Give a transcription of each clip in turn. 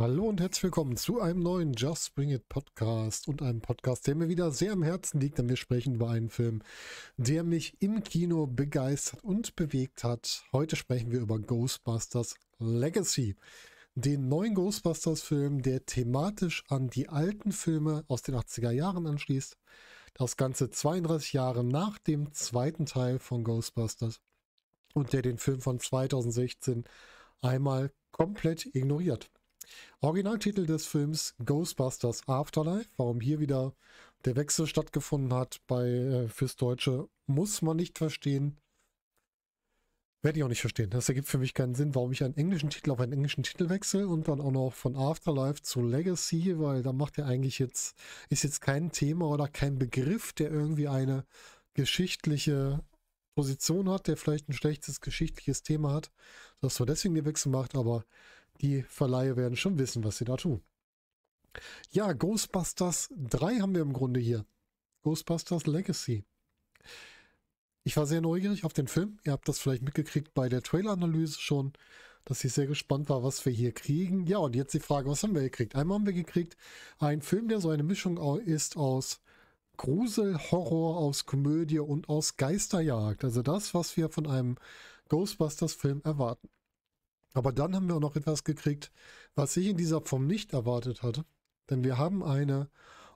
Hallo und herzlich willkommen zu einem neuen Just Bring It Podcast und einem Podcast, der mir wieder sehr am Herzen liegt, denn wir sprechen über einen Film, der mich im Kino begeistert und bewegt hat. Heute sprechen wir über Ghostbusters Legacy den neuen Ghostbusters-Film, der thematisch an die alten Filme aus den 80er Jahren anschließt. Das Ganze 32 Jahre nach dem zweiten Teil von Ghostbusters und der den Film von 2016 einmal komplett ignoriert. Originaltitel des Films Ghostbusters Afterlife, warum hier wieder der Wechsel stattgefunden hat bei, äh, fürs Deutsche, muss man nicht verstehen. Werde ich auch nicht verstehen. Das ergibt für mich keinen Sinn, warum ich einen englischen Titel auf einen englischen Titel wechsle und dann auch noch von Afterlife zu Legacy, weil da macht er eigentlich jetzt, ist jetzt kein Thema oder kein Begriff, der irgendwie eine geschichtliche Position hat, der vielleicht ein schlechtes geschichtliches Thema hat, dass man deswegen den Wechsel macht, aber die Verleihe werden schon wissen, was sie da tun. Ja, Ghostbusters 3 haben wir im Grunde hier. Ghostbusters Legacy. Ich war sehr neugierig auf den Film. Ihr habt das vielleicht mitgekriegt bei der Trailer-Analyse schon, dass ich sehr gespannt war, was wir hier kriegen. Ja, und jetzt die Frage, was haben wir gekriegt? Einmal haben wir gekriegt einen Film, der so eine Mischung ist aus Grusel, Horror, aus Komödie und aus Geisterjagd. Also das, was wir von einem Ghostbusters-Film erwarten. Aber dann haben wir auch noch etwas gekriegt, was ich in dieser Form nicht erwartet hatte. Denn wir haben eine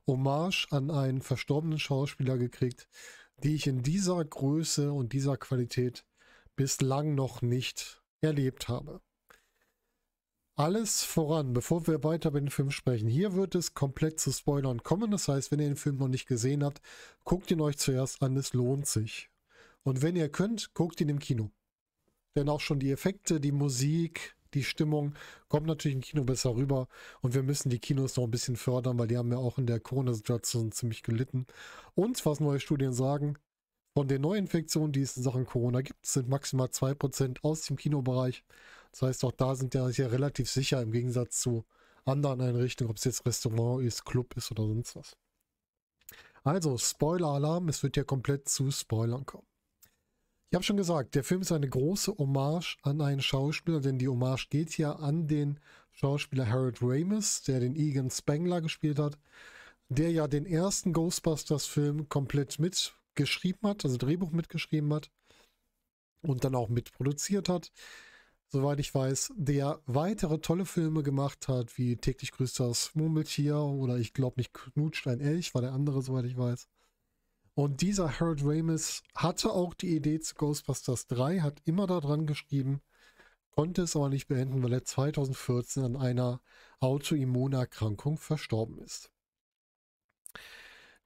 Hommage an einen verstorbenen Schauspieler gekriegt, die ich in dieser Größe und dieser Qualität bislang noch nicht erlebt habe. Alles voran, bevor wir weiter über den Film sprechen. Hier wird es komplett zu Spoilern kommen. Das heißt, wenn ihr den Film noch nicht gesehen habt, guckt ihn euch zuerst an. Es lohnt sich. Und wenn ihr könnt, guckt ihn im Kino. Denn auch schon die Effekte, die Musik, die Stimmung kommt natürlich im Kino besser rüber und wir müssen die Kinos noch ein bisschen fördern, weil die haben ja auch in der Corona-Situation ziemlich gelitten. Und was neue Studien sagen, von den Neuinfektionen, die es in Sachen Corona gibt, sind maximal 2% aus dem Kinobereich. Das heißt, auch da sind wir ja relativ sicher im Gegensatz zu anderen Einrichtungen, ob es jetzt Restaurant ist, Club ist oder sonst was. Also, Spoiler-Alarm, es wird ja komplett zu Spoilern kommen. Ich habe schon gesagt, der Film ist eine große Hommage an einen Schauspieler, denn die Hommage geht ja an den Schauspieler Harold Ramis, der den Egan Spengler gespielt hat, der ja den ersten Ghostbusters-Film komplett mitgeschrieben hat, also Drehbuch mitgeschrieben hat und dann auch mitproduziert hat. Soweit ich weiß, der weitere tolle Filme gemacht hat, wie täglich grüßt das Murmeltier oder ich glaube nicht Knutscht ein Elch, war der andere, soweit ich weiß. Und dieser Harold Ramis hatte auch die Idee zu Ghostbusters 3, hat immer daran geschrieben, konnte es aber nicht beenden, weil er 2014 an einer Autoimmunerkrankung verstorben ist.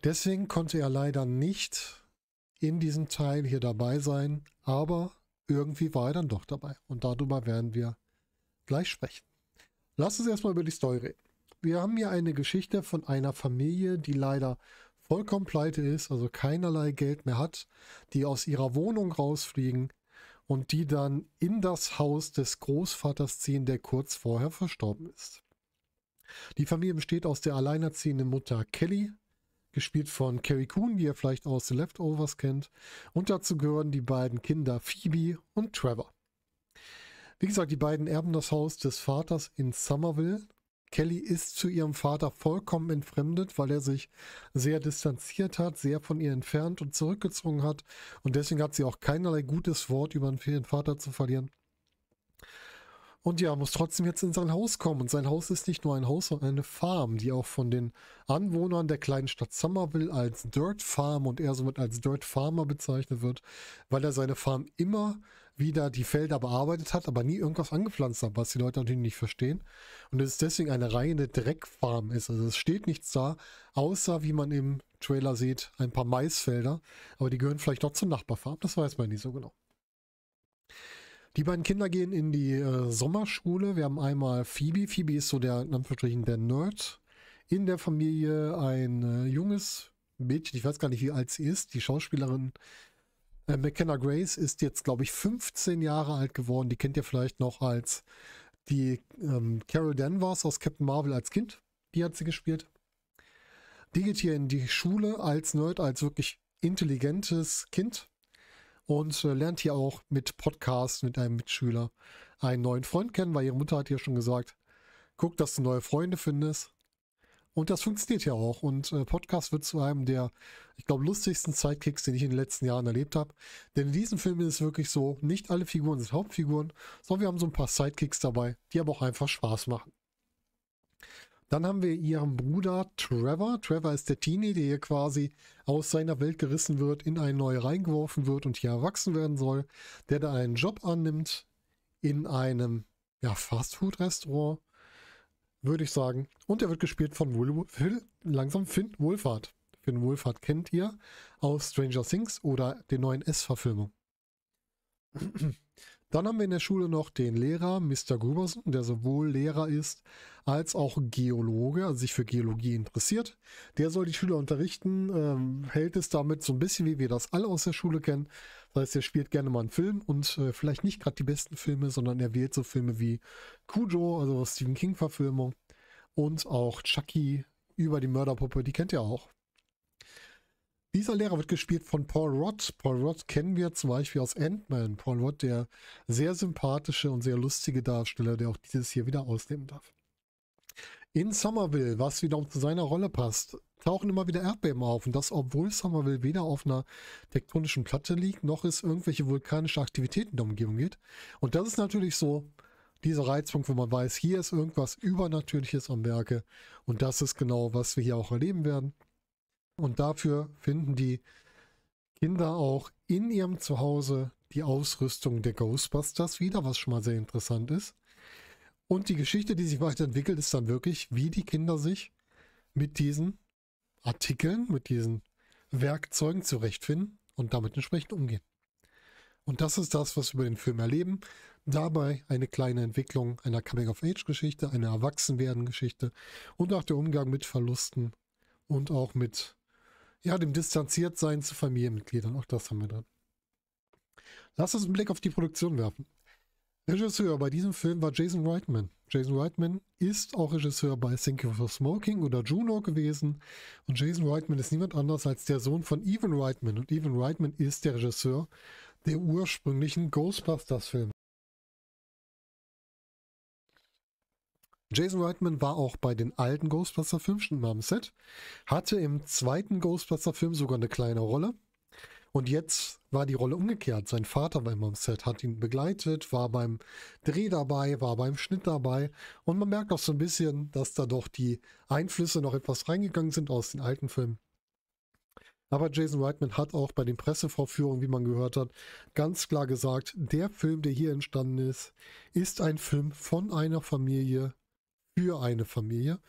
Deswegen konnte er leider nicht in diesem Teil hier dabei sein, aber irgendwie war er dann doch dabei. Und darüber werden wir gleich sprechen. Lass uns erstmal über die Story reden. Wir haben hier eine Geschichte von einer Familie, die leider vollkommen pleite ist, also keinerlei Geld mehr hat, die aus ihrer Wohnung rausfliegen und die dann in das Haus des Großvaters ziehen, der kurz vorher verstorben ist. Die Familie besteht aus der alleinerziehenden Mutter Kelly, gespielt von Carrie Coon, die ihr vielleicht aus The Leftovers kennt, und dazu gehören die beiden Kinder Phoebe und Trevor. Wie gesagt, die beiden erben das Haus des Vaters in Somerville Kelly ist zu ihrem Vater vollkommen entfremdet, weil er sich sehr distanziert hat, sehr von ihr entfernt und zurückgezogen hat. Und deswegen hat sie auch keinerlei gutes Wort über ihren Vater zu verlieren. Und ja, muss trotzdem jetzt in sein Haus kommen. Und sein Haus ist nicht nur ein Haus, sondern eine Farm, die auch von den Anwohnern der kleinen Stadt Somerville als Dirt Farm und er somit als Dirt Farmer bezeichnet wird, weil er seine Farm immer wieder die Felder bearbeitet hat, aber nie irgendwas angepflanzt hat, was die Leute natürlich nicht verstehen. Und es ist deswegen eine reine Dreckfarm ist. Also es steht nichts da, außer wie man im Trailer sieht, ein paar Maisfelder. Aber die gehören vielleicht doch zur Nachbarfarm, das weiß man nicht so genau. Die beiden Kinder gehen in die äh, Sommerschule. Wir haben einmal Phoebe. Phoebe ist so der, in Anführungsstrichen, der Nerd in der Familie. Ein äh, junges Mädchen, ich weiß gar nicht, wie alt sie ist. Die Schauspielerin äh, McKenna Grace ist jetzt, glaube ich, 15 Jahre alt geworden. Die kennt ihr vielleicht noch als die ähm, Carol Danvers aus Captain Marvel als Kind. Die hat sie gespielt. Die geht hier in die Schule als Nerd, als wirklich intelligentes Kind und äh, lernt hier auch mit Podcasts mit einem Mitschüler einen neuen Freund kennen, weil ihre Mutter hat hier schon gesagt, guck, dass du neue Freunde findest. Und das funktioniert ja auch. Und äh, Podcast wird zu einem der, ich glaube, lustigsten Sidekicks, den ich in den letzten Jahren erlebt habe. Denn in diesem Film ist es wirklich so, nicht alle Figuren sind Hauptfiguren, sondern wir haben so ein paar Sidekicks dabei, die aber auch einfach Spaß machen. Dann haben wir ihren Bruder Trevor. Trevor ist der Teenie, der hier quasi aus seiner Welt gerissen wird, in eine neue reingeworfen wird und hier erwachsen werden soll, der da einen Job annimmt in einem ja, Fastfood-Restaurant würde ich sagen. Und er wird gespielt von Will, Will, langsam Finn Wohlfahrt. Finn Wohlfahrt kennt ihr aus Stranger Things oder den neuen S-Verfilmung. Dann haben wir in der Schule noch den Lehrer Mr. Gruberson, der sowohl Lehrer ist als auch Geologe, also sich für Geologie interessiert. Der soll die Schüler unterrichten, ähm, hält es damit so ein bisschen, wie wir das alle aus der Schule kennen. Das heißt, er spielt gerne mal einen Film und äh, vielleicht nicht gerade die besten Filme, sondern er wählt so Filme wie Cujo, also Stephen King-Verfilmung und auch Chucky über die Mörderpuppe, die kennt ihr auch. Dieser Lehrer wird gespielt von Paul Rudd. Paul Rudd kennen wir zum Beispiel aus Ant-Man. Paul Rudd, der sehr sympathische und sehr lustige Darsteller, der auch dieses hier wieder ausnehmen darf. In Somerville, was wiederum zu seiner Rolle passt, tauchen immer wieder Erdbeben auf. Und das, obwohl Somerville weder auf einer tektonischen Platte liegt, noch es irgendwelche vulkanische Aktivitäten in der Umgebung gibt. Und das ist natürlich so dieser Reizpunkt, wo man weiß, hier ist irgendwas Übernatürliches am Werke. Und das ist genau, was wir hier auch erleben werden. Und dafür finden die Kinder auch in ihrem Zuhause die Ausrüstung der Ghostbusters wieder, was schon mal sehr interessant ist. Und die Geschichte, die sich weiterentwickelt, ist dann wirklich, wie die Kinder sich mit diesen Artikeln, mit diesen Werkzeugen zurechtfinden und damit entsprechend umgehen. Und das ist das, was wir über den Film erleben. Dabei eine kleine Entwicklung einer Coming-of-Age-Geschichte, einer Erwachsenwerden-Geschichte und auch der Umgang mit Verlusten und auch mit ja, dem Distanziertsein zu Familienmitgliedern. Auch das haben wir drin. Lass uns einen Blick auf die Produktion werfen. Regisseur bei diesem Film war Jason Reitman. Jason Reitman ist auch Regisseur bei Thank You for Smoking oder Juno gewesen. Und Jason Reitman ist niemand anders als der Sohn von Evan Reitman. Und Evan Reitman ist der Regisseur der ursprünglichen Ghostbusters-Filme. Jason Reitman war auch bei den alten Ghostbuster Filmen schon mal am Set, hatte im zweiten Ghostbuster Film sogar eine kleine Rolle. Und jetzt war die Rolle umgekehrt. Sein Vater war immer am Set, hat ihn begleitet, war beim Dreh dabei, war beim Schnitt dabei. Und man merkt auch so ein bisschen, dass da doch die Einflüsse noch etwas reingegangen sind aus den alten Filmen. Aber Jason Reitman hat auch bei den Pressevorführungen, wie man gehört hat, ganz klar gesagt, der Film, der hier entstanden ist, ist ein Film von einer Familie für eine Familie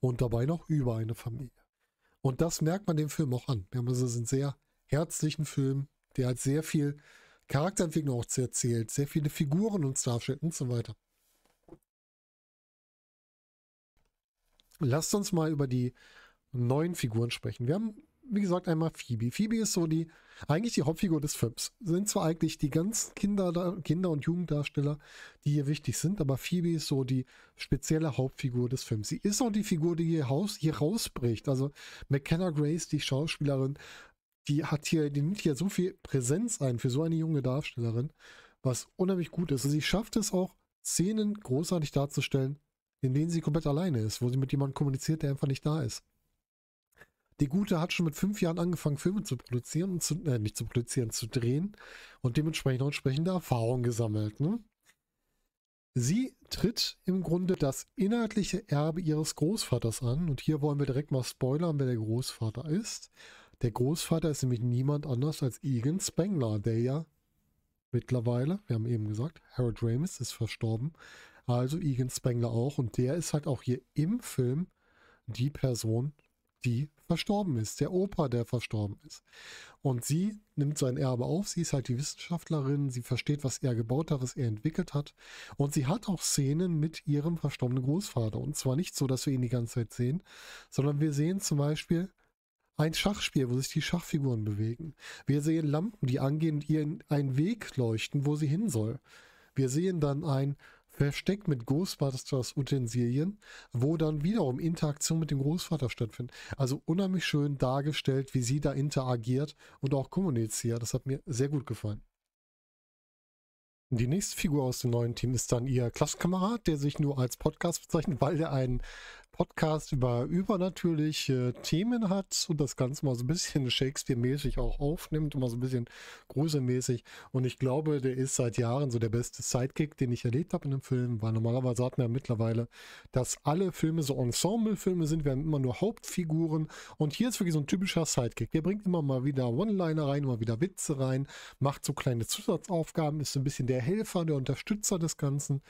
und dabei noch über eine Familie. Und das merkt man dem Film auch an. Wir haben also einen sehr herzlichen Film, der hat sehr viel Charakterentwicklung auch erzählt, sehr viele Figuren uns darstellt und so weiter. Lasst uns mal über die neuen Figuren sprechen. Wir haben, wie gesagt, einmal Phoebe. Phoebe ist so die eigentlich die Hauptfigur des Films. Sind zwar eigentlich die ganzen Kinder, Kinder- und Jugenddarsteller, die hier wichtig sind, aber Phoebe ist so die spezielle Hauptfigur des Films. Sie ist auch die Figur, die hier, raus, hier rausbricht. Also McKenna Grace, die Schauspielerin, die hat hier, die nimmt hier so viel Präsenz ein für so eine junge Darstellerin, was unheimlich gut ist. Und sie schafft es auch, Szenen großartig darzustellen, in denen sie komplett alleine ist, wo sie mit jemandem kommuniziert, der einfach nicht da ist. Die Gute hat schon mit fünf Jahren angefangen, Filme zu produzieren und zu, äh, nicht zu produzieren, zu drehen und dementsprechend auch entsprechende Erfahrungen gesammelt. Ne? Sie tritt im Grunde das inhaltliche Erbe ihres Großvaters an und hier wollen wir direkt mal spoilern, wer der Großvater ist. Der Großvater ist nämlich niemand anders als Egan Spengler, der ja mittlerweile, wir haben eben gesagt, Harold Ramis ist verstorben, also Egan Spengler auch und der ist halt auch hier im Film die Person, die verstorben ist, der Opa, der verstorben ist. Und sie nimmt sein Erbe auf, sie ist halt die Wissenschaftlerin, sie versteht, was er gebaut hat, was er entwickelt hat. Und sie hat auch Szenen mit ihrem verstorbenen Großvater. Und zwar nicht so, dass wir ihn die ganze Zeit sehen, sondern wir sehen zum Beispiel ein Schachspiel, wo sich die Schachfiguren bewegen. Wir sehen Lampen, die angehen und ihr einen Weg leuchten, wo sie hin soll. Wir sehen dann ein Versteckt mit Ghostbusters Utensilien, wo dann wiederum Interaktion mit dem Großvater stattfindet. Also unheimlich schön dargestellt, wie sie da interagiert und auch kommuniziert. Das hat mir sehr gut gefallen. Die nächste Figur aus dem neuen Team ist dann ihr Klassenkamerad, der sich nur als Podcast bezeichnet, weil er einen Podcast über übernatürliche Themen hat und das Ganze mal so ein bisschen Shakespeare-mäßig auch aufnimmt, immer so ein bisschen gruselmäßig. Und ich glaube, der ist seit Jahren so der beste Sidekick, den ich erlebt habe in einem Film, weil normalerweise hat man ja mittlerweile, dass alle Filme so Ensemble-Filme sind. Wir haben immer nur Hauptfiguren. Und hier ist wirklich so ein typischer Sidekick. Der bringt immer mal wieder One-Liner rein, immer wieder Witze rein, macht so kleine Zusatzaufgaben, ist so ein bisschen der Helfer, der Unterstützer des Ganzen.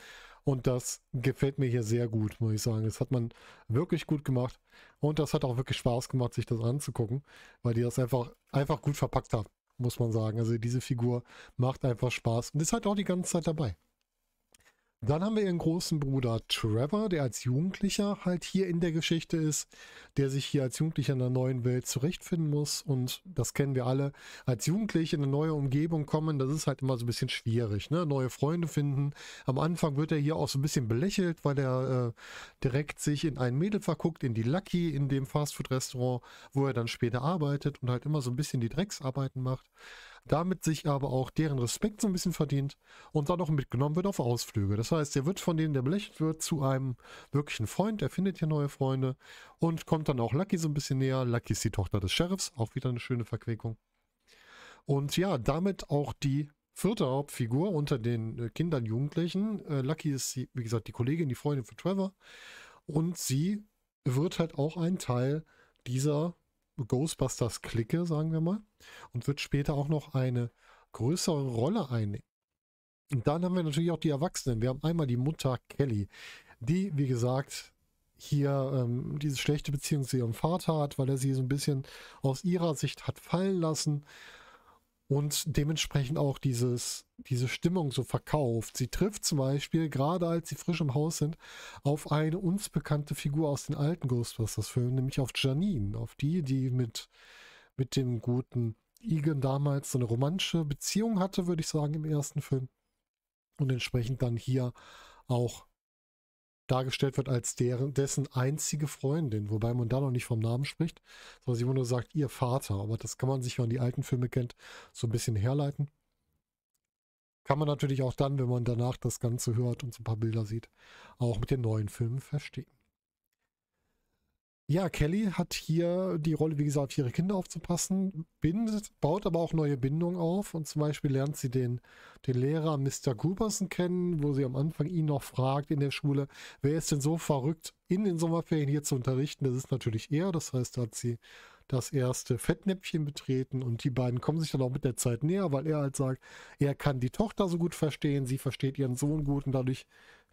Und das gefällt mir hier sehr gut, muss ich sagen. Das hat man wirklich gut gemacht. Und das hat auch wirklich Spaß gemacht, sich das anzugucken, weil die das einfach, einfach gut verpackt haben, muss man sagen. Also diese Figur macht einfach Spaß und ist halt auch die ganze Zeit dabei. Dann haben wir ihren großen Bruder Trevor, der als Jugendlicher halt hier in der Geschichte ist, der sich hier als Jugendlicher in einer neuen Welt zurechtfinden muss. Und das kennen wir alle. Als Jugendliche in eine neue Umgebung kommen, das ist halt immer so ein bisschen schwierig. Ne? Neue Freunde finden. Am Anfang wird er hier auch so ein bisschen belächelt, weil er äh, direkt sich in ein Mädel verguckt, in die Lucky, in dem Fastfood-Restaurant, wo er dann später arbeitet und halt immer so ein bisschen die Drecksarbeiten macht damit sich aber auch deren Respekt so ein bisschen verdient und dann auch mitgenommen wird auf Ausflüge. Das heißt, er wird von denen, der belächelt wird, zu einem wirklichen Freund, er findet hier neue Freunde und kommt dann auch Lucky so ein bisschen näher. Lucky ist die Tochter des Sheriffs, auch wieder eine schöne Verquickung. Und ja, damit auch die vierte Hauptfigur unter den äh, Kindern, Jugendlichen. Äh, Lucky ist, sie, wie gesagt, die Kollegin, die Freundin von Trevor. Und sie wird halt auch ein Teil dieser Ghostbusters-Clique, sagen wir mal, und wird später auch noch eine größere Rolle einnehmen. Und dann haben wir natürlich auch die Erwachsenen. Wir haben einmal die Mutter Kelly, die, wie gesagt, hier ähm, diese schlechte Beziehung zu ihrem Vater hat, weil er sie so ein bisschen aus ihrer Sicht hat fallen lassen und dementsprechend auch dieses, diese Stimmung so verkauft. Sie trifft zum Beispiel, gerade als sie frisch im Haus sind, auf eine uns bekannte Figur aus den alten Ghostbusters-Filmen, nämlich auf Janine, auf die, die mit, mit dem guten Egan damals so eine romantische Beziehung hatte, würde ich sagen, im ersten Film. Und entsprechend dann hier auch dargestellt wird als deren, dessen einzige Freundin, wobei man da noch nicht vom Namen spricht, sondern sie immer nur sagt, ihr Vater. Aber das kann man sich, wenn man die alten Filme kennt, so ein bisschen herleiten. Kann man natürlich auch dann, wenn man danach das Ganze hört und so ein paar Bilder sieht, auch mit den neuen Filmen verstehen. Ja, Kelly hat hier die Rolle, wie gesagt, auf ihre Kinder aufzupassen, bindet, baut aber auch neue Bindungen auf und zum Beispiel lernt sie den, den Lehrer Mr. Cooperson kennen, wo sie am Anfang ihn noch fragt in der Schule, wer ist denn so verrückt, in den Sommerferien hier zu unterrichten? Das ist natürlich er, das heißt, da hat sie das erste Fettnäpfchen betreten und die beiden kommen sich dann auch mit der Zeit näher, weil er halt sagt, er kann die Tochter so gut verstehen, sie versteht ihren Sohn gut und dadurch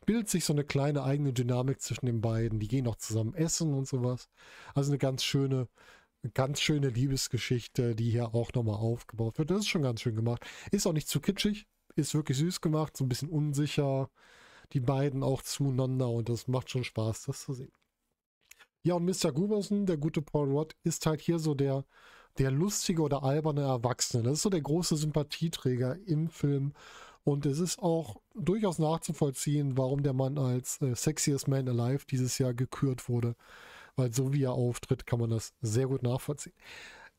bildet sich so eine kleine eigene Dynamik zwischen den beiden. Die gehen auch zusammen essen und sowas. Also eine ganz schöne, ganz schöne Liebesgeschichte, die hier auch nochmal aufgebaut wird. Das ist schon ganz schön gemacht. Ist auch nicht zu kitschig, ist wirklich süß gemacht, so ein bisschen unsicher. Die beiden auch zueinander und das macht schon Spaß, das zu sehen. Ja, und Mr. Guberson, der gute Paul Rudd, ist halt hier so der, der lustige oder alberne Erwachsene. Das ist so der große Sympathieträger im Film. Und es ist auch durchaus nachzuvollziehen, warum der Mann als äh, Sexiest Man Alive dieses Jahr gekürt wurde. Weil so wie er auftritt, kann man das sehr gut nachvollziehen.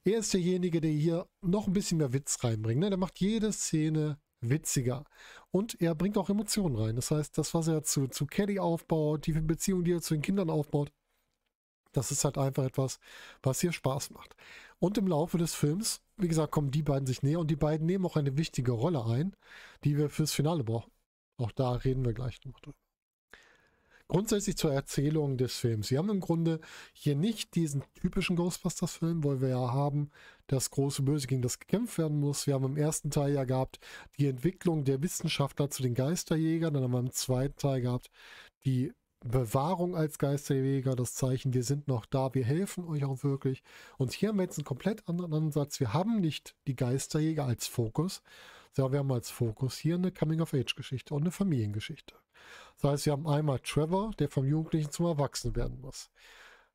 Er ist derjenige, der hier noch ein bisschen mehr Witz reinbringt. Ne? Der macht jede Szene witziger. Und er bringt auch Emotionen rein. Das heißt, das, was er zu, zu Kelly aufbaut, die Beziehung, die er zu den Kindern aufbaut, das ist halt einfach etwas, was hier Spaß macht. Und im Laufe des Films, wie gesagt, kommen die beiden sich näher und die beiden nehmen auch eine wichtige Rolle ein, die wir fürs Finale brauchen. Auch da reden wir gleich noch drüber. Grundsätzlich zur Erzählung des Films. Wir haben im Grunde hier nicht diesen typischen Ghostbusters-Film, weil wir ja haben das große Böse, gegen das gekämpft werden muss. Wir haben im ersten Teil ja gehabt die Entwicklung der Wissenschaftler zu den Geisterjägern. Dann haben wir im zweiten Teil gehabt die Bewahrung als Geisterjäger, das Zeichen, wir sind noch da, wir helfen euch auch wirklich. Und hier haben wir jetzt einen komplett anderen Ansatz. Wir haben nicht die Geisterjäger als Fokus, sondern wir haben als Fokus hier eine Coming-of-Age-Geschichte und eine Familiengeschichte. Das heißt, wir haben einmal Trevor, der vom Jugendlichen zum Erwachsenen werden muss.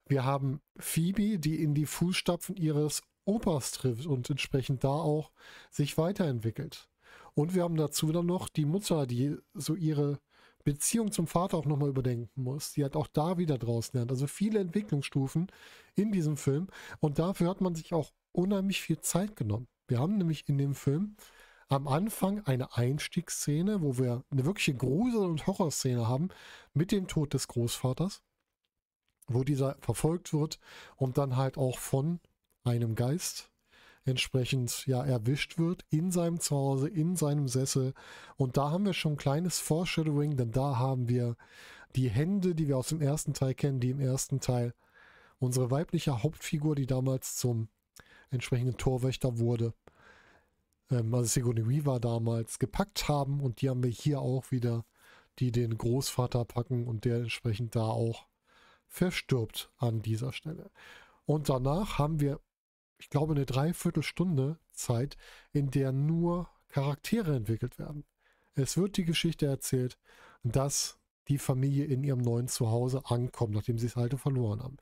Wir haben Phoebe, die in die Fußstapfen ihres Opas trifft und entsprechend da auch sich weiterentwickelt. Und wir haben dazu dann noch die Mutter, die so ihre Beziehung zum Vater auch nochmal überdenken muss, die hat auch da wieder draus lernt. Also viele Entwicklungsstufen in diesem Film und dafür hat man sich auch unheimlich viel Zeit genommen. Wir haben nämlich in dem Film am Anfang eine Einstiegsszene, wo wir eine wirkliche Grusel- und Horrorszene haben mit dem Tod des Großvaters, wo dieser verfolgt wird und dann halt auch von einem Geist entsprechend ja erwischt wird in seinem Zuhause, in seinem Sessel. Und da haben wir schon ein kleines Foreshadowing, denn da haben wir die Hände, die wir aus dem ersten Teil kennen, die im ersten Teil unsere weibliche Hauptfigur, die damals zum entsprechenden Torwächter wurde, ähm, also Sigourney Weaver damals, gepackt haben. Und die haben wir hier auch wieder, die den Großvater packen und der entsprechend da auch verstirbt an dieser Stelle. Und danach haben wir ich glaube, eine Dreiviertelstunde Zeit, in der nur Charaktere entwickelt werden. Es wird die Geschichte erzählt, dass die Familie in ihrem neuen Zuhause ankommt, nachdem sie das alte verloren haben.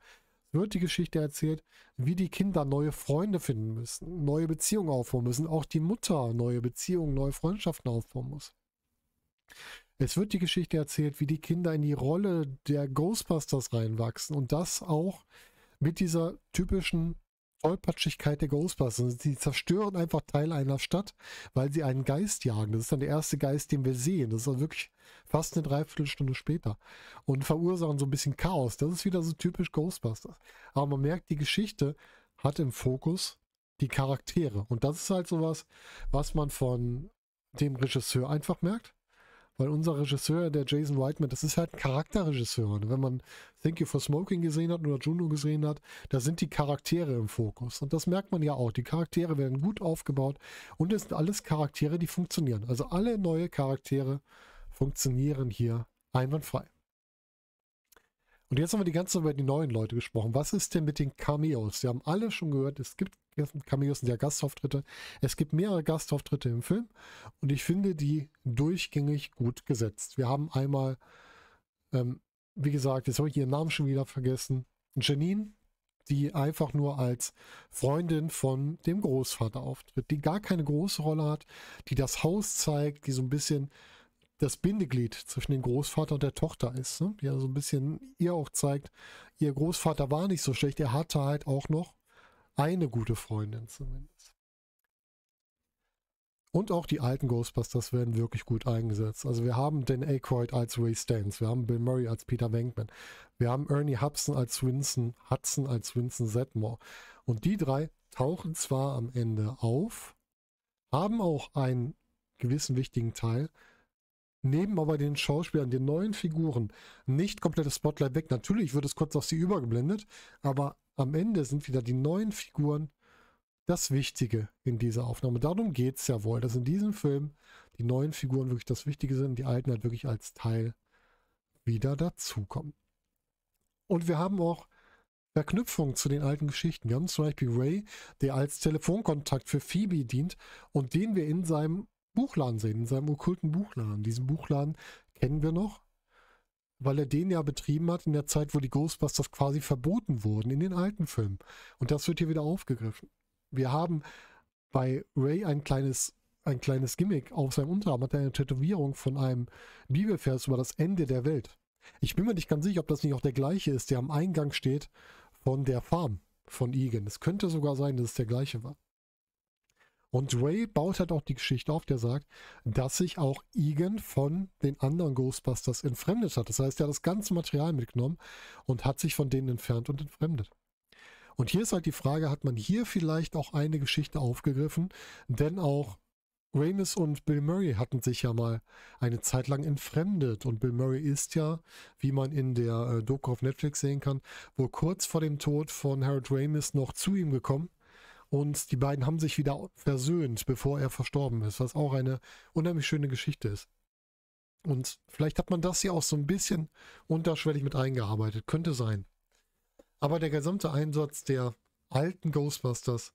Es wird die Geschichte erzählt, wie die Kinder neue Freunde finden müssen, neue Beziehungen aufbauen müssen, auch die Mutter neue Beziehungen, neue Freundschaften aufbauen muss. Es wird die Geschichte erzählt, wie die Kinder in die Rolle der Ghostbusters reinwachsen und das auch mit dieser typischen Tollpatschigkeit der Ghostbusters. Sie zerstören einfach Teil einer Stadt, weil sie einen Geist jagen. Das ist dann der erste Geist, den wir sehen. Das ist dann wirklich fast eine Dreiviertelstunde später. Und verursachen so ein bisschen Chaos. Das ist wieder so typisch Ghostbusters. Aber man merkt, die Geschichte hat im Fokus die Charaktere. Und das ist halt sowas, was man von dem Regisseur einfach merkt. Weil unser Regisseur, der Jason Reitman, das ist halt ein Charakterregisseur. Und ne? wenn man Thank You for Smoking gesehen hat oder Juno gesehen hat, da sind die Charaktere im Fokus. Und das merkt man ja auch. Die Charaktere werden gut aufgebaut und es sind alles Charaktere, die funktionieren. Also alle neue Charaktere funktionieren hier einwandfrei. Und jetzt haben wir die ganze Zeit über die neuen Leute gesprochen. Was ist denn mit den Cameos? Wir haben alle schon gehört, es gibt Cameos und ja Gastauftritte. Es gibt mehrere Gastauftritte im Film und ich finde die durchgängig gut gesetzt. Wir haben einmal, ähm, wie gesagt, jetzt habe ich ihren Namen schon wieder vergessen, Janine, die einfach nur als Freundin von dem Großvater auftritt, die gar keine große Rolle hat, die das Haus zeigt, die so ein bisschen das Bindeglied zwischen dem Großvater und der Tochter ist. Ne? Die ja so ein bisschen ihr auch zeigt, ihr Großvater war nicht so schlecht, er hatte halt auch noch eine gute Freundin zumindest. Und auch die alten Ghostbusters werden wirklich gut eingesetzt. Also wir haben Dan Aykroyd als Ray Stans, wir haben Bill Murray als Peter Venkman, wir haben Ernie Hudson als Winston, Hudson als Winston Zedmore. Und die drei tauchen zwar am Ende auf, haben auch einen gewissen wichtigen Teil, nehmen aber den Schauspielern, den neuen Figuren nicht komplett das Spotlight weg. Natürlich wird es kurz auf sie übergeblendet, aber am Ende sind wieder die neuen Figuren das Wichtige in dieser Aufnahme. Darum geht es ja wohl, dass in diesem Film die neuen Figuren wirklich das Wichtige sind, die alten halt wirklich als Teil wieder dazukommen. Und wir haben auch Verknüpfung zu den alten Geschichten. Wir haben zum Beispiel Ray, der als Telefonkontakt für Phoebe dient und den wir in seinem Buchladen sehen, in seinem okkulten Buchladen. Diesen Buchladen kennen wir noch, weil er den ja betrieben hat in der Zeit, wo die Ghostbusters quasi verboten wurden in den alten Filmen. Und das wird hier wieder aufgegriffen. Wir haben bei Ray ein kleines, ein kleines Gimmick auf seinem Unterarm, hat er eine Tätowierung von einem Bibelvers über das Ende der Welt. Ich bin mir nicht ganz sicher, ob das nicht auch der gleiche ist, der am Eingang steht von der Farm von Egan. Es könnte sogar sein, dass es der gleiche war. Und Ray baut halt auch die Geschichte auf, der sagt, dass sich auch Egan von den anderen Ghostbusters entfremdet hat. Das heißt, er hat das ganze Material mitgenommen und hat sich von denen entfernt und entfremdet. Und hier ist halt die Frage, hat man hier vielleicht auch eine Geschichte aufgegriffen? Denn auch Ramis und Bill Murray hatten sich ja mal eine Zeit lang entfremdet. Und Bill Murray ist ja, wie man in der äh, Doku auf Netflix sehen kann, wohl kurz vor dem Tod von Harold Ramis noch zu ihm gekommen und die beiden haben sich wieder versöhnt, bevor er verstorben ist, was auch eine unheimlich schöne Geschichte ist. Und vielleicht hat man das hier auch so ein bisschen unterschwellig mit eingearbeitet. Könnte sein. Aber der gesamte Einsatz der alten Ghostbusters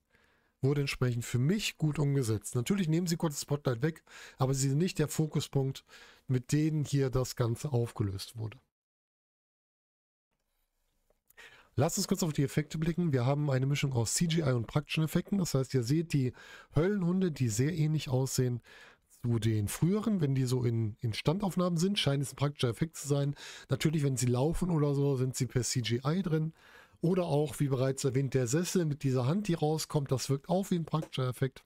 wurde entsprechend für mich gut umgesetzt. Natürlich nehmen sie kurz das Spotlight weg, aber sie sind nicht der Fokuspunkt, mit denen hier das Ganze aufgelöst wurde. Lass uns kurz auf die Effekte blicken. Wir haben eine Mischung aus CGI und praktischen Effekten. Das heißt, ihr seht die Höllenhunde, die sehr ähnlich aussehen zu den früheren, wenn die so in, in Standaufnahmen sind, scheint es ein praktischer Effekt zu sein. Natürlich, wenn sie laufen oder so, sind sie per CGI drin. Oder auch, wie bereits erwähnt, der Sessel mit dieser Hand, die rauskommt, das wirkt auch wie ein praktischer Effekt.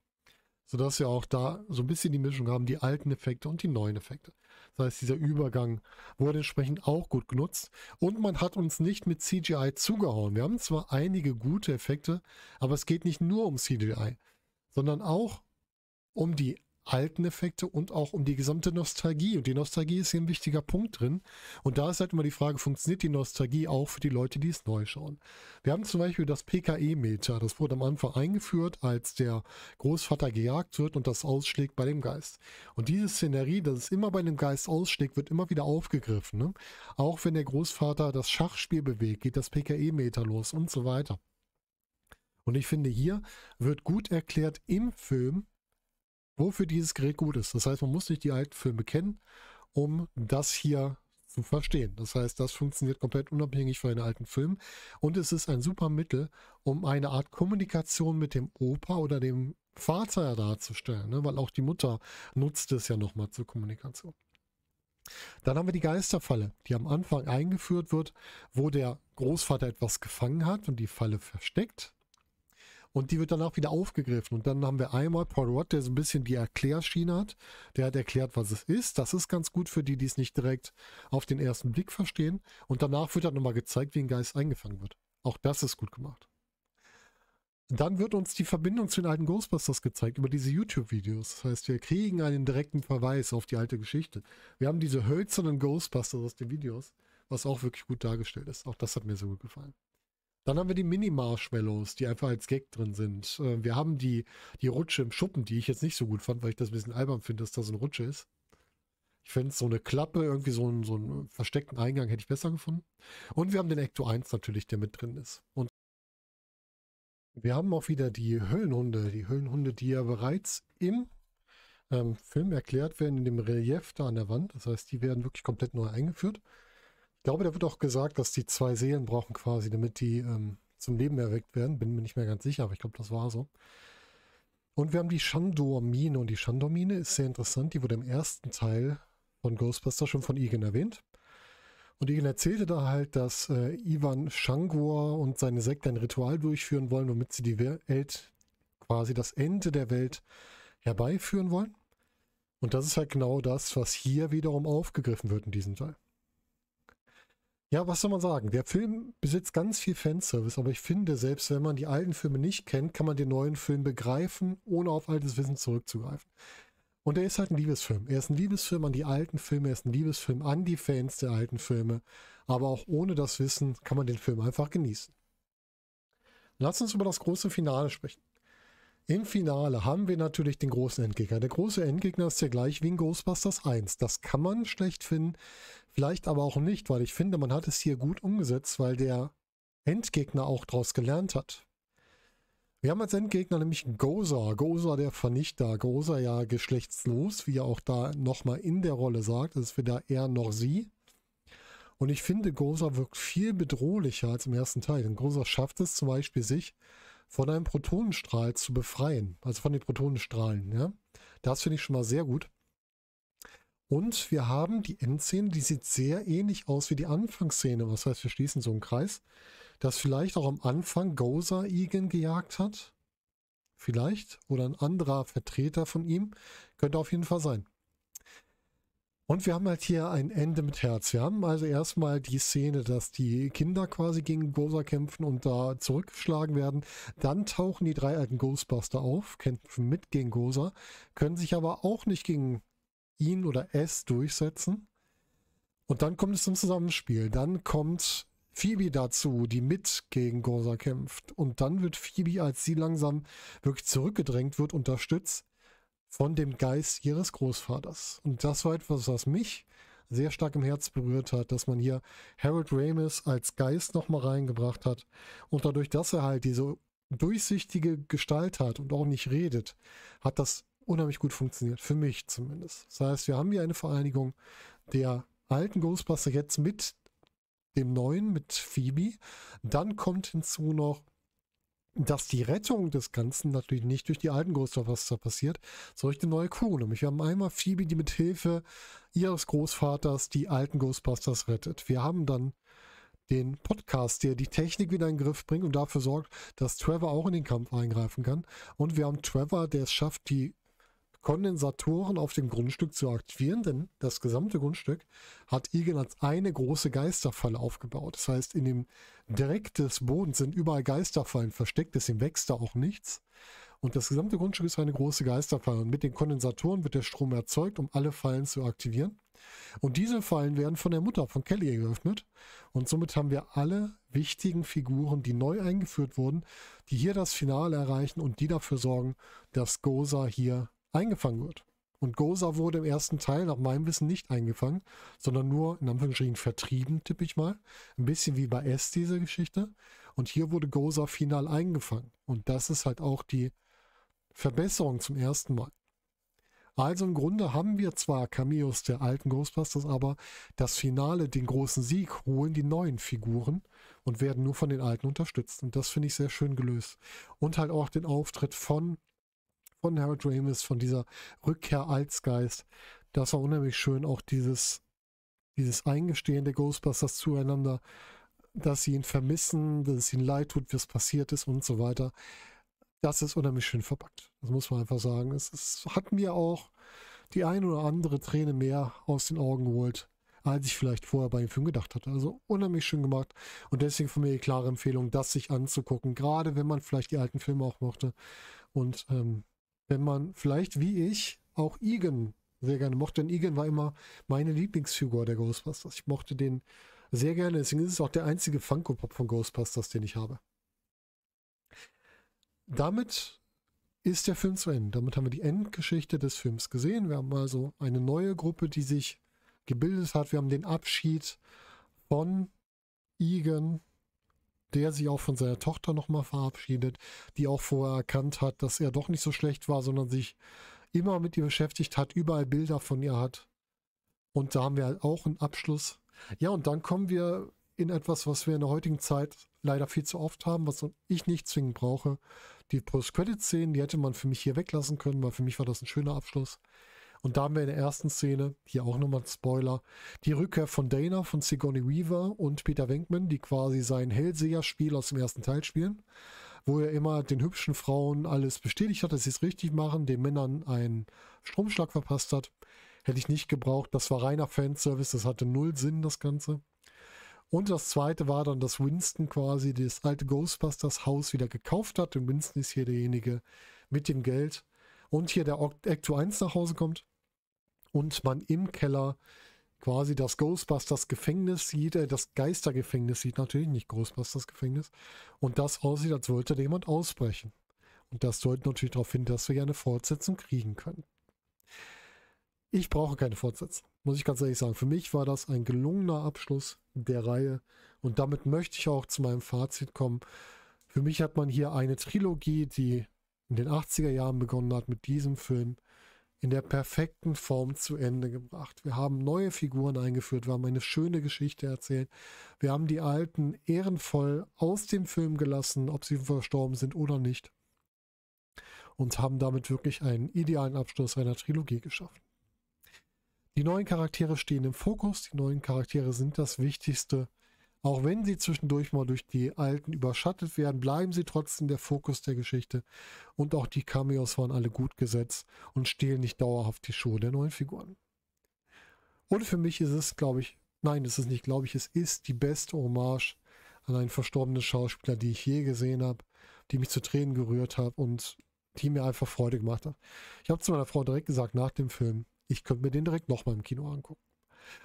Sodass wir auch da so ein bisschen die Mischung haben, die alten Effekte und die neuen Effekte. Das heißt, dieser Übergang wurde entsprechend auch gut genutzt. Und man hat uns nicht mit CGI zugehauen. Wir haben zwar einige gute Effekte, aber es geht nicht nur um CGI, sondern auch um die alten Effekte und auch um die gesamte Nostalgie. Und die Nostalgie ist hier ein wichtiger Punkt drin. Und da ist halt immer die Frage, funktioniert die Nostalgie auch für die Leute, die es neu schauen? Wir haben zum Beispiel das PKE-Meter. Das wurde am Anfang eingeführt, als der Großvater gejagt wird und das ausschlägt bei dem Geist. Und diese Szenerie, dass es immer bei dem Geist ausschlägt, wird immer wieder aufgegriffen. Ne? Auch wenn der Großvater das Schachspiel bewegt, geht das PKE-Meter los und so weiter. Und ich finde, hier wird gut erklärt im Film, wofür dieses Gerät gut ist. Das heißt, man muss nicht die alten Filme kennen, um das hier zu verstehen. Das heißt, das funktioniert komplett unabhängig von den alten Filmen und es ist ein super Mittel, um eine Art Kommunikation mit dem Opa oder dem Vater darzustellen, ne? weil auch die Mutter nutzt es ja nochmal zur Kommunikation. Dann haben wir die Geisterfalle, die am Anfang eingeführt wird, wo der Großvater etwas gefangen hat und die Falle versteckt. Und die wird danach wieder aufgegriffen. Und dann haben wir einmal Paul Rudd, der so ein bisschen die Erklärschiene hat. Der hat erklärt, was es ist. Das ist ganz gut für die, die es nicht direkt auf den ersten Blick verstehen. Und danach wird dann halt nochmal gezeigt, wie ein Geist eingefangen wird. Auch das ist gut gemacht. Dann wird uns die Verbindung zu den alten Ghostbusters gezeigt über diese YouTube-Videos. Das heißt, wir kriegen einen direkten Verweis auf die alte Geschichte. Wir haben diese hölzernen Ghostbusters aus den Videos, was auch wirklich gut dargestellt ist. Auch das hat mir so gut gefallen. Dann haben wir die Mini-Marshmallows, die einfach als Gag drin sind. Äh, wir haben die, die Rutsche im Schuppen, die ich jetzt nicht so gut fand, weil ich das ein bisschen albern finde, dass da so eine Rutsche ist. Ich finde so eine Klappe, irgendwie so einen, so einen versteckten Eingang hätte ich besser gefunden. Und wir haben den Ecto 1 natürlich, der mit drin ist. Und wir haben auch wieder die Höllenhunde, Die Höllenhunde, die ja bereits im ähm, Film erklärt werden, in dem Relief da an der Wand. Das heißt, die werden wirklich komplett neu eingeführt. Ich glaube, da wird auch gesagt, dass die zwei Seelen brauchen quasi, damit die ähm, zum Leben erweckt werden. Bin mir nicht mehr ganz sicher, aber ich glaube, das war so. Und wir haben die Shandor-Mine. Und die Shandor-Mine ist sehr interessant. Die wurde im ersten Teil von Ghostbuster schon von Igen erwähnt. Und Igen erzählte da halt, dass äh, Ivan Shangor und seine Sekte ein Ritual durchführen wollen, womit sie die Welt, quasi das Ende der Welt herbeiführen wollen. Und das ist halt genau das, was hier wiederum aufgegriffen wird in diesem Teil. Ja, was soll man sagen? Der Film besitzt ganz viel Fanservice, aber ich finde, selbst wenn man die alten Filme nicht kennt, kann man den neuen Film begreifen, ohne auf altes Wissen zurückzugreifen. Und er ist halt ein Liebesfilm. Er ist ein Liebesfilm an die alten Filme, er ist ein Liebesfilm an die Fans der alten Filme. Aber auch ohne das Wissen kann man den Film einfach genießen. Lass uns über das große Finale sprechen. Im Finale haben wir natürlich den großen Endgegner. Der große Endgegner ist ja gleich wie in Ghostbusters 1. Das kann man schlecht finden. Vielleicht aber auch nicht, weil ich finde, man hat es hier gut umgesetzt, weil der Endgegner auch daraus gelernt hat. Wir haben als Endgegner nämlich Goza, Goza der Vernichter, Goza ja geschlechtslos, wie er auch da nochmal in der Rolle sagt, es ist weder er noch sie. Und ich finde, Goza wirkt viel bedrohlicher als im ersten Teil, denn Goza schafft es zum Beispiel, sich von einem Protonenstrahl zu befreien, also von den Protonenstrahlen. Ja? Das finde ich schon mal sehr gut. Und wir haben die Endszene, die sieht sehr ähnlich aus wie die Anfangsszene. Was heißt, wir schließen so einen Kreis, dass vielleicht auch am Anfang Goza Igen gejagt hat. Vielleicht. Oder ein anderer Vertreter von ihm. Könnte auf jeden Fall sein. Und wir haben halt hier ein Ende mit Herz. Wir haben also erstmal die Szene, dass die Kinder quasi gegen Goza kämpfen und da zurückgeschlagen werden. Dann tauchen die drei alten Ghostbuster auf, kämpfen mit gegen Goza, können sich aber auch nicht gegen ihn oder es durchsetzen. Und dann kommt es zum Zusammenspiel. Dann kommt Phoebe dazu, die mit gegen Gorsa kämpft. Und dann wird Phoebe, als sie langsam wirklich zurückgedrängt wird, unterstützt von dem Geist ihres Großvaters. Und das war etwas, was mich sehr stark im Herz berührt hat, dass man hier Harold Ramis als Geist nochmal reingebracht hat. Und dadurch, dass er halt diese durchsichtige Gestalt hat und auch nicht redet, hat das unheimlich gut funktioniert. Für mich zumindest. Das heißt, wir haben hier eine Vereinigung der alten Ghostbuster jetzt mit dem neuen, mit Phoebe. Dann kommt hinzu noch, dass die Rettung des Ganzen natürlich nicht durch die alten Ghostbuster passiert, sondern durch die neue Crew. Nämlich wir haben einmal Phoebe, die mit Hilfe ihres Großvaters die alten Ghostbusters rettet. Wir haben dann den Podcast, der die Technik wieder in den Griff bringt und dafür sorgt, dass Trevor auch in den Kampf eingreifen kann. Und wir haben Trevor, der es schafft, die Kondensatoren auf dem Grundstück zu aktivieren, denn das gesamte Grundstück hat Igen als eine große Geisterfalle aufgebaut. Das heißt, in dem Dreck des Bodens sind überall Geisterfallen versteckt, deswegen wächst da auch nichts. Und das gesamte Grundstück ist eine große Geisterfalle. Und mit den Kondensatoren wird der Strom erzeugt, um alle Fallen zu aktivieren. Und diese Fallen werden von der Mutter, von Kelly, geöffnet. Und somit haben wir alle wichtigen Figuren, die neu eingeführt wurden, die hier das Finale erreichen und die dafür sorgen, dass Goza hier eingefangen wird. Und Goza wurde im ersten Teil nach meinem Wissen nicht eingefangen, sondern nur in Anführungsstrichen vertrieben, tippe ich mal. Ein bisschen wie bei S diese Geschichte. Und hier wurde Goza final eingefangen. Und das ist halt auch die Verbesserung zum ersten Mal. Also im Grunde haben wir zwar Cameos der alten Ghostbusters, aber das Finale, den großen Sieg, holen die neuen Figuren und werden nur von den alten unterstützt. Und das finde ich sehr schön gelöst. Und halt auch den Auftritt von von Harold Ramis, von dieser Rückkehr als Geist. Das war unheimlich schön, auch dieses, dieses Eingestehen der Ghostbusters zueinander, dass sie ihn vermissen, dass es ihnen leid tut, wie es passiert ist und so weiter. Das ist unheimlich schön verpackt. Das muss man einfach sagen. Es, es hat mir auch die ein oder andere Träne mehr aus den Augen geholt, als ich vielleicht vorher bei dem Film gedacht hatte. Also unheimlich schön gemacht und deswegen von mir die klare Empfehlung, das sich anzugucken, gerade wenn man vielleicht die alten Filme auch mochte und ähm, wenn man vielleicht wie ich auch Igen sehr gerne mochte. Denn Igen war immer meine Lieblingsfigur der Ghostbusters. Ich mochte den sehr gerne. Deswegen ist es auch der einzige Funko Pop von Ghostbusters, den ich habe. Damit ist der Film zu Ende. Damit haben wir die Endgeschichte des Films gesehen. Wir haben also eine neue Gruppe, die sich gebildet hat. Wir haben den Abschied von Egan der sich auch von seiner Tochter nochmal verabschiedet, die auch vorher erkannt hat, dass er doch nicht so schlecht war, sondern sich immer mit ihr beschäftigt hat, überall Bilder von ihr hat. Und da haben wir halt auch einen Abschluss. Ja, und dann kommen wir in etwas, was wir in der heutigen Zeit leider viel zu oft haben, was ich nicht zwingend brauche. Die Post-Credit-Szenen, die hätte man für mich hier weglassen können, weil für mich war das ein schöner Abschluss. Und da haben wir in der ersten Szene, hier auch nochmal ein Spoiler, die Rückkehr von Dana, von Sigourney Weaver und Peter Wenkman, die quasi sein Hellseher-Spiel aus dem ersten Teil spielen, wo er immer den hübschen Frauen alles bestätigt hat, dass sie es richtig machen, den Männern einen Stromschlag verpasst hat. Hätte ich nicht gebraucht. Das war reiner Fanservice, das hatte null Sinn, das Ganze. Und das zweite war dann, dass Winston quasi das alte Ghostbusters Haus wieder gekauft hat. Und Winston ist hier derjenige mit dem Geld. Und hier der Act 1 nach Hause kommt und man im Keller quasi das Ghostbusters Gefängnis sieht, äh, das Geistergefängnis sieht natürlich nicht Ghostbusters Gefängnis und das aussieht, als wollte jemand ausbrechen. Und das deutet natürlich darauf hin, dass wir ja eine Fortsetzung kriegen können. Ich brauche keine Fortsetzung, muss ich ganz ehrlich sagen. Für mich war das ein gelungener Abschluss der Reihe und damit möchte ich auch zu meinem Fazit kommen. Für mich hat man hier eine Trilogie, die in den 80er Jahren begonnen hat mit diesem Film, in der perfekten Form zu Ende gebracht. Wir haben neue Figuren eingeführt, wir haben eine schöne Geschichte erzählt. Wir haben die alten ehrenvoll aus dem Film gelassen, ob sie verstorben sind oder nicht. Und haben damit wirklich einen idealen Abschluss einer Trilogie geschaffen. Die neuen Charaktere stehen im Fokus, die neuen Charaktere sind das Wichtigste auch wenn sie zwischendurch mal durch die alten überschattet werden, bleiben sie trotzdem der Fokus der Geschichte. Und auch die Cameos waren alle gut gesetzt und stehlen nicht dauerhaft die Schuhe der neuen Figuren. Und für mich ist es, glaube ich, nein, es ist nicht, glaube ich, es ist die beste Hommage an einen verstorbenen Schauspieler, die ich je gesehen habe, die mich zu Tränen gerührt hat und die mir einfach Freude gemacht hat. Ich habe zu meiner Frau direkt gesagt, nach dem Film, ich könnte mir den direkt nochmal im Kino angucken.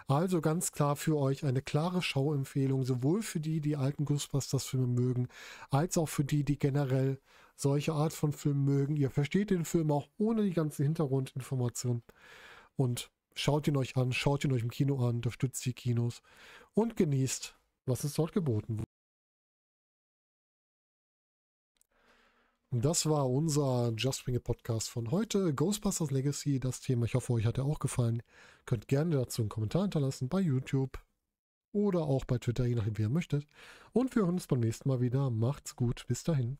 Also ganz klar für euch eine klare Schauempfehlung, sowohl für die, die alten Ghostbusters-Filme mögen, als auch für die, die generell solche Art von Filmen mögen. Ihr versteht den Film auch ohne die ganzen Hintergrundinformationen und schaut ihn euch an, schaut ihn euch im Kino an, unterstützt die Kinos und genießt, was es dort geboten Das war unser Just Bring Podcast von heute. Ghostbusters Legacy, das Thema. Ich hoffe, euch hat er auch gefallen. Könnt gerne dazu einen Kommentar hinterlassen bei YouTube oder auch bei Twitter, je nachdem, wie ihr möchtet. Und wir hören uns beim nächsten Mal wieder. Macht's gut. Bis dahin.